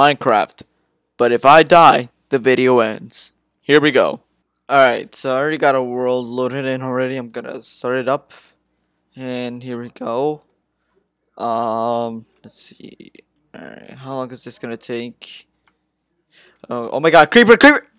Minecraft. But if I die, the video ends. Here we go. Alright, so I already got a world loaded in already. I'm gonna start it up. And here we go. Um, let's see. Alright, how long is this gonna take? Oh, oh my god, creeper, creeper!